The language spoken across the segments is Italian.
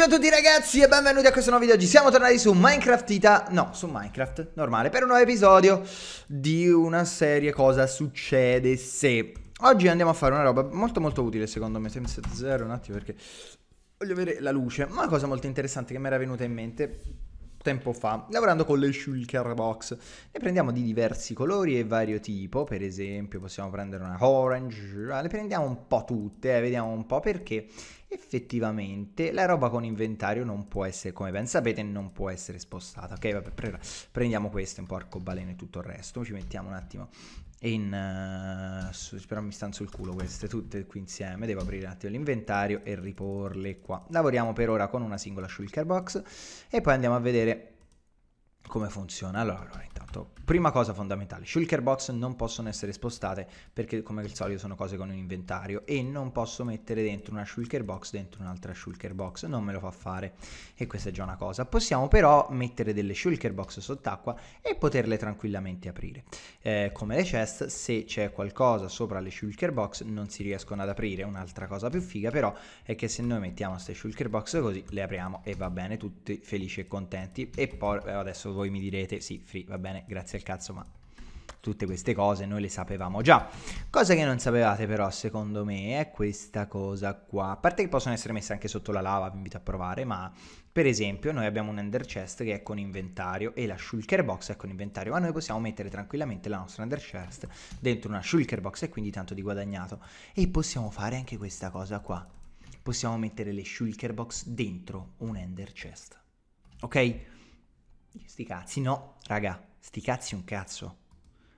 Ciao a tutti ragazzi e benvenuti a questo nuovo video Oggi siamo tornati su Minecraft Ita No, su Minecraft, normale Per un nuovo episodio di una serie Cosa succede se Oggi andiamo a fare una roba molto molto utile Secondo me, senza zero un attimo perché Voglio avere la luce Ma una cosa molto interessante che mi era venuta in mente tempo fa, lavorando con le Shulker Box. Ne prendiamo di diversi colori e vario tipo, per esempio possiamo prendere una orange, ah, le prendiamo un po' tutte, eh, vediamo un po' perché effettivamente la roba con inventario non può essere, come ben sapete, non può essere spostata. Ok, vabbè, prendiamo queste, un po' arcobaleno e tutto il resto, ci mettiamo un attimo in, uh, eh, però mi stanno sul culo queste tutte qui insieme devo aprire un attimo l'inventario e riporle qua lavoriamo per ora con una singola shulker box e poi andiamo a vedere come funziona allora, allora mercato. Prima cosa fondamentale, shulker box non possono essere spostate perché come al solito sono cose con un inventario e non posso mettere dentro una shulker box dentro un'altra shulker box, non me lo fa fare e questa è già una cosa. Possiamo però mettere delle shulker box sott'acqua e poterle tranquillamente aprire. Eh, come le chest, se c'è qualcosa sopra le shulker box non si riescono ad aprire, un'altra cosa più figa però è che se noi mettiamo queste shulker box così le apriamo e va bene, tutti felici e contenti e poi eh, adesso voi mi direte sì, free, va bene bene, grazie al cazzo, ma tutte queste cose noi le sapevamo già. Cosa che non sapevate però, secondo me, è questa cosa qua. A parte che possono essere messe anche sotto la lava, vi invito a provare, ma per esempio noi abbiamo un ender chest che è con inventario e la shulker box è con inventario, ma noi possiamo mettere tranquillamente la nostra ender chest dentro una shulker box e quindi tanto di guadagnato. E possiamo fare anche questa cosa qua. Possiamo mettere le shulker box dentro un ender chest. Ok? Sti cazzi, no, raga, sti cazzi un cazzo.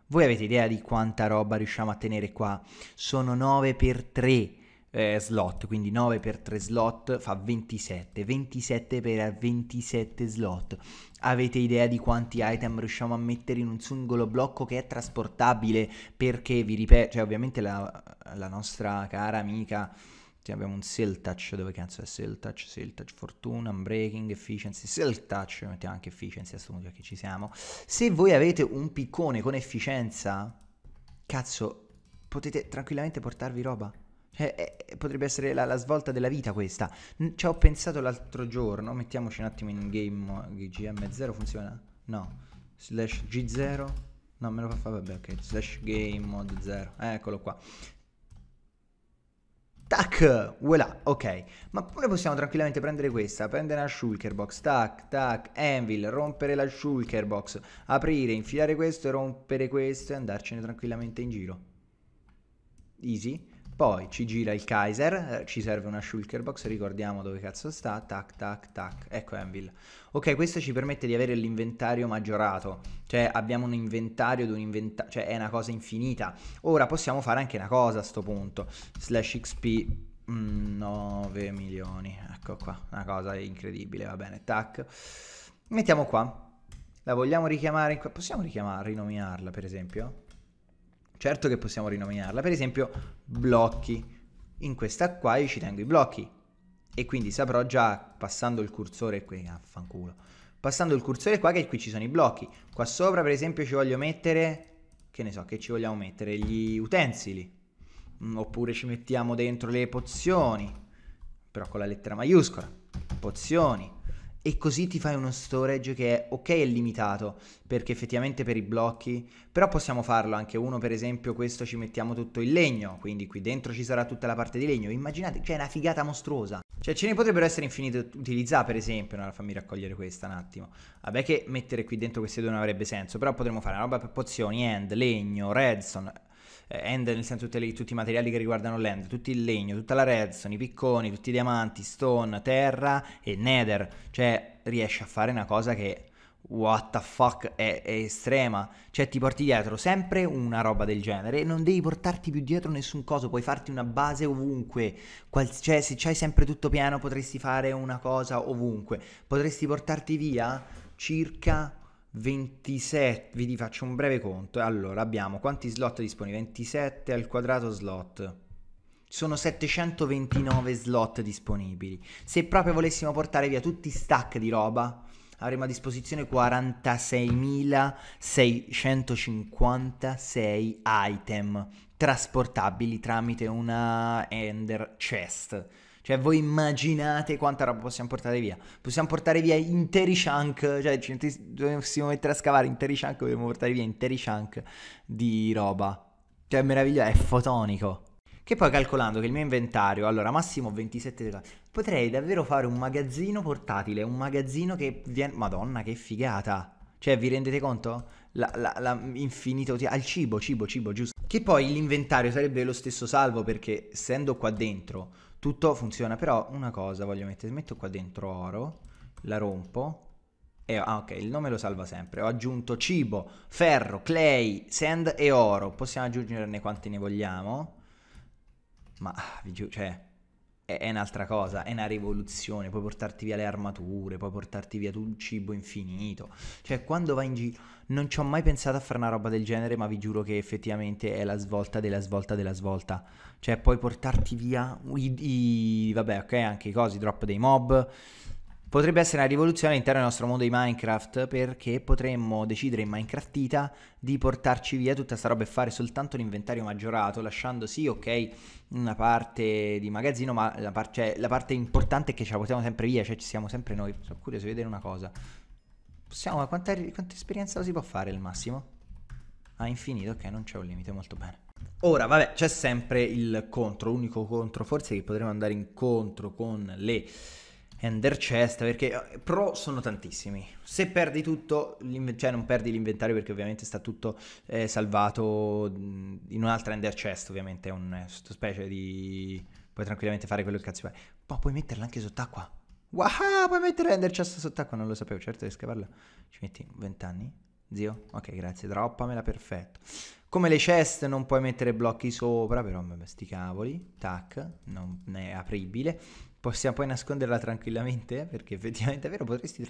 Voi avete idea di quanta roba riusciamo a tenere qua? Sono 9 per 3 eh, slot, quindi 9 per 3 slot fa 27, 27 per 27 slot. Avete idea di quanti item riusciamo a mettere in un singolo blocco che è trasportabile? Perché vi ripeto, cioè ovviamente la, la nostra cara amica tutti. Abbiamo un sell touch, dove cazzo è sell touch, sell touch fortuna, unbreaking, efficiency, sell touch, mettiamo anche efficiency, assumo già che ci siamo. Se voi avete un piccone con efficienza, cazzo, potete tranquillamente portarvi roba. Cioè, eh, potrebbe essere la, la, svolta della vita questa. N- ci ho pensato l'altro giorno, mettiamoci un attimo in game, GM0 funziona? No, slash G0, no me lo fa fare, vabbè ok, slash game mod 0, eccolo qua. Tac, voilà, ok. Ma pure possiamo tranquillamente prendere questa, prendere la shulker box, tac, tac, anvil, rompere la shulker box, aprire, infilare questo, e rompere questo e andarcene tranquillamente in giro. Easy. Poi ci gira il Kaiser, eh, ci serve una Shulker Box, ricordiamo dove cazzo sta, tac tac tac, ecco Anvil. Ok, questo ci permette di avere l'inventario maggiorato, cioè abbiamo un inventario di un inventario, cioè è una cosa infinita. Ora possiamo fare anche una cosa a sto punto, slash XP 9 mm, milioni, ecco qua, una cosa incredibile, va bene, tac. Mettiamo qua, la vogliamo richiamare, possiamo richiamarla, rinominarla per esempio? Certo che possiamo rinominarla, per esempio blocchi. In questa qua io ci tengo i blocchi e quindi saprò già passando il cursore qui, affanculo, passando il cursore qua che qui ci sono i blocchi. Qua sopra per esempio ci voglio mettere, che ne so, che ci vogliamo mettere? Gli utensili. Mm, oppure ci mettiamo dentro le pozioni, però con la lettera maiuscola. Pozioni e così ti fai uno storage che è ok è limitato perché effettivamente per i blocchi però possiamo farlo anche uno per esempio questo ci mettiamo tutto il legno quindi qui dentro ci sarà tutta la parte di legno immaginate cioè è una figata mostruosa cioè ce ne potrebbero essere infinite utilizzate per esempio no, allora fammi raccogliere questa un attimo vabbè che mettere qui dentro queste due non avrebbe senso però potremmo fare una roba per pozioni end legno redstone eh, end nel senso tutti, le, tutti i materiali che riguardano l'end, tutto il legno, tutta la redstone, i picconi, tutti i diamanti, stone, terra e nether, cioè riesci a fare una cosa che what the fuck è, è, estrema. Cioè, ti porti dietro sempre una roba del genere. Non devi portarti più dietro nessun coso. Puoi farti una base ovunque. Qual- cioè, se c'hai sempre tutto piano, potresti fare una cosa ovunque. Potresti portarti via circa 27, vi faccio un breve conto. Allora, abbiamo quanti slot disponibili? 27 al quadrato slot. Sono 729 slot disponibili. Se proprio volessimo portare via tutti i stack di roba, avremmo a disposizione 46.656 item trasportabili tramite una Ender Chest. Cioè, voi immaginate quanta roba possiamo portare via. Possiamo portare via interi chunk, cioè ci dovessimo mettere a scavare interi chunk, dobbiamo portare via interi chunk di roba. Cioè, è meraviglioso, è fotonico. Che poi calcolando che il mio inventario, allora massimo 27, potrei davvero fare un magazzino portatile, un magazzino che viene... Madonna, che figata! Cioè, vi rendete conto? La, la, la infinito... Al cibo, cibo, cibo, giusto. Che poi l'inventario sarebbe lo stesso salvo perché, essendo qua dentro tutto funziona, però una cosa voglio mettere, metto qua dentro oro, la rompo, e, ah ok, il nome lo salva sempre, ho aggiunto cibo, ferro, clay, sand e oro, possiamo aggiungerne quanti ne vogliamo, ma vi giuro, cioè è, un'altra cosa, è una rivoluzione, puoi portarti via le armature, puoi portarti via tutto il cibo infinito, cioè quando vai in giro non ci ho mai pensato a fare una roba del genere, ma vi giuro che effettivamente è la svolta della svolta della svolta, cioè puoi portarti via i, i vabbè ok anche i cosi, drop dei mob, Potrebbe essere una rivoluzione all'interno del nostro mondo di Minecraft perché potremmo decidere in Minecraftita di portarci via tutta sta roba e fare soltanto l'inventario maggiorato, lasciando sì, ok, una parte di magazzino, ma la, par- cioè, la parte importante è che ce la portiamo sempre via, cioè ci siamo sempre noi. Sono curioso di vedere una cosa. Possiamo, quanta, quanta esperienza si può fare al massimo? Ah, infinito, ok, non c'è un limite, molto bene. Ora, vabbè, c'è sempre il contro, l'unico contro forse che potremmo andare incontro con le e under chest, perché eh, pro sono tantissimi. Se perdi tutto, cioè non perdi l'inventario perché ovviamente sta tutto eh, salvato in un'altra under chest, ovviamente è un sottospecie di... puoi tranquillamente fare quello che cazzo vuoi. Ma puoi metterla anche sott'acqua. Wow, puoi mettere under chest sott'acqua, non lo sapevo, certo di scavarla. Ci metti 20 anni? Zio? Ok, grazie, droppamela, perfetto. Come le chest non puoi mettere blocchi sopra, però vabbè, sti cavoli, tac, non è apribile possiamo poi nasconderla tranquillamente, perché effettivamente è vero, potresti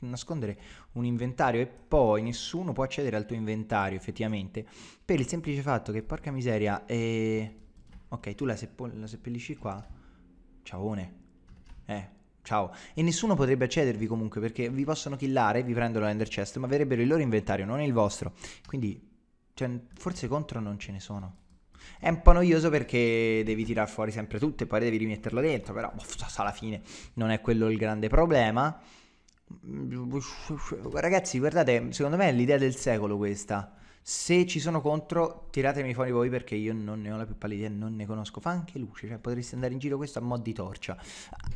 nascondere un inventario e poi nessuno può accedere al tuo inventario effettivamente, per il semplice fatto che, porca miseria, eh... ok, tu la, sepp- la seppellisci qua, ciaoone eh, Ciao. E nessuno potrebbe accedervi comunque perché vi possono killare, vi prendono l'ender chest, ma verrebbero il loro inventario, non il vostro. Quindi, cioè, forse contro non ce ne sono. È un po' noioso perché devi tirar fuori sempre tutto e poi devi rimetterlo dentro, però boff, alla fine non è quello il grande problema. Mm, mm, mm, ragazzi, guardate, secondo me è l'idea del secolo questa. Se ci sono contro, tiratemi fuori voi perché io non ne ho la più pallida idea, non ne conosco. Fa anche luce, cioè potresti andare in giro questo a mod di torcia.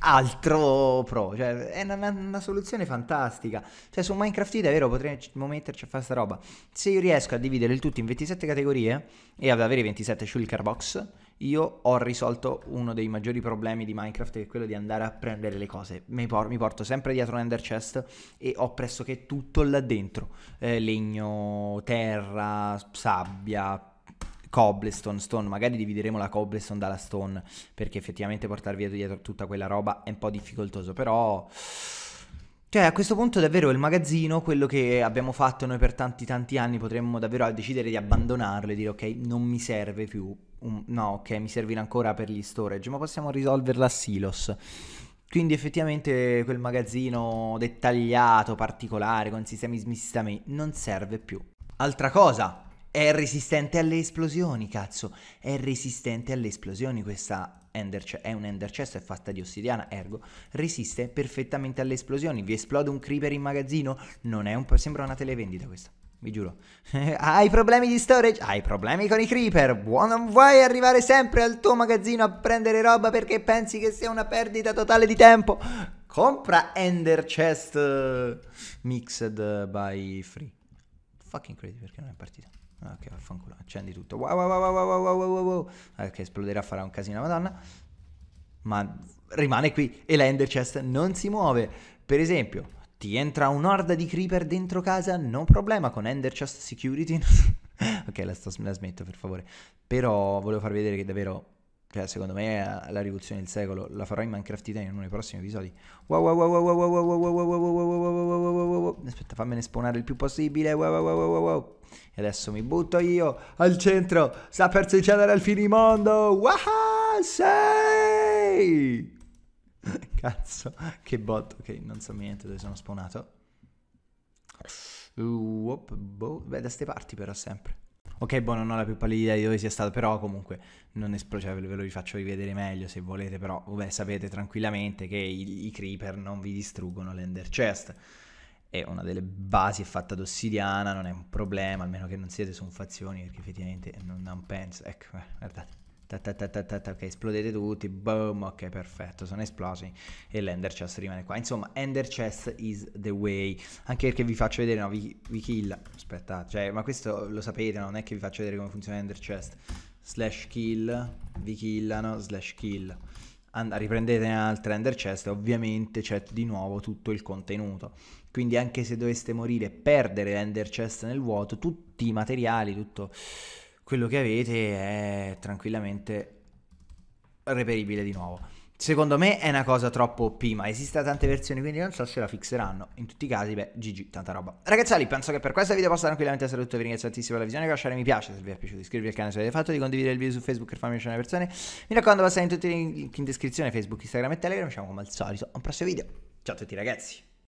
Altro pro, cioè è una, una, una soluzione fantastica. Cioè su Minecraft è vero, potremmo metterci a fare sta roba. Se io riesco a dividere il tutto in 27 categorie e ad avere 27 shulker box io ho risolto uno dei maggiori problemi di Minecraft, che è quello di andare a prendere le cose. Mi, por- mi porto sempre dietro un ender chest e ho pressoché tutto là dentro: eh, legno, terra, sabbia. Cobblestone, stone, magari divideremo la cobblestone dalla stone, perché effettivamente portare via dietro tutta quella roba è un po' difficoltoso, però cioè, a questo punto davvero il magazzino, quello che abbiamo fatto noi per tanti tanti anni, potremmo davvero decidere di abbandonarlo e dire ok, non mi serve più, un, no ok mi servirà ancora per gli storage, ma possiamo risolverla a silos. Quindi effettivamente quel magazzino dettagliato, particolare, con sistemi smistami, non serve più. Altra cosa, è resistente alle esplosioni, cazzo. È resistente alle esplosioni questa Ender è un Ender chest, è fatta di ossidiana, ergo resiste perfettamente alle esplosioni. Vi esplode un creeper in magazzino? Non è un po', sembra una televendita questa vi giuro. Hai problemi di storage? Hai problemi con i creeper? Buono, vuoi arrivare sempre al tuo magazzino a prendere roba perché pensi che sia una perdita totale di tempo? Compra Ender Chest eh, Mixed by Free. Fucking crazy perché non è partita. Ah, ok, vaffanculo, accendi tutto. Wow, wow, wow, wow, wow, wow, wow. Ah, ok, esploderà, farà un casino, madonna. Ma rimane qui e la Ender Chest non si muove. Per esempio... Ti entra un'orda di creeper dentro casa? No problema con Ender Chest Security. ok, la, sto, la smetto per favore. Però volevo far vedere che davvero cioè, secondo me la rivoluzione del secolo. La farò in Minecraft Italia in uno dei prossimi episodi. Wow, wow, wow, wow, wow, wow, wow, wow, wow, wow, wow, wow, Aspetta, fammene spawnare il più possibile. Wow, wow, wow, wow, wow. E adesso mi butto io al centro. Sta per succedere al finimondo. Wow, sei! Cazzo, che bot. Ok, non so niente dove sono spawnato. Uh, op, boh. Beh, da ste parti però sempre. Ok, boh, non ho la più pallida idea di dove sia stato, però comunque non espro, cioè, ve lo rifaccio rivedere meglio se volete, però vabbè, oh, sapete tranquillamente che i, i creeper non vi distruggono l'ender chest. È una delle basi è fatta d'ossidiana, non è un problema, almeno che non siete su fazioni, perché effettivamente non, non penso. Ecco, guardate. Ta, ta, ta, ok, esplodete tutti, boom, ok, perfetto, sono esplosi e l'Ender Chest rimane qua. Insomma, Ender Chest is the way. Anche perché vi faccio vedere, no, vi, vi kill, aspetta, cioè, ma questo lo sapete, no? non è che vi faccio vedere come funziona Ender Chest. Slash kill, vi killano, slash kill. And- riprendete un'altra Ender Chest ovviamente c'è di nuovo tutto il contenuto. Quindi anche se doveste morire e perdere l'Ender Chest nel vuoto, tutti i materiali, tutto quello che avete è tranquillamente reperibile di nuovo. Secondo me è una cosa troppo OP, ma esistono tante versioni, quindi non so se la fixeranno. In tutti i casi, beh, GG, tanta roba. Ragazzali, penso che per questo video possa tranquillamente essere tutto. Vi ringrazio tantissimo per la visione, lasciare mi piace se vi è piaciuto, iscrivervi al canale se l'avete fatto, di condividere il video su Facebook per farmi piacere alle persone. Mi raccomando, passate in tutti i link in descrizione, Facebook, Instagram e Telegram. Ci vediamo come al solito a un prossimo video. Ciao a tutti ragazzi.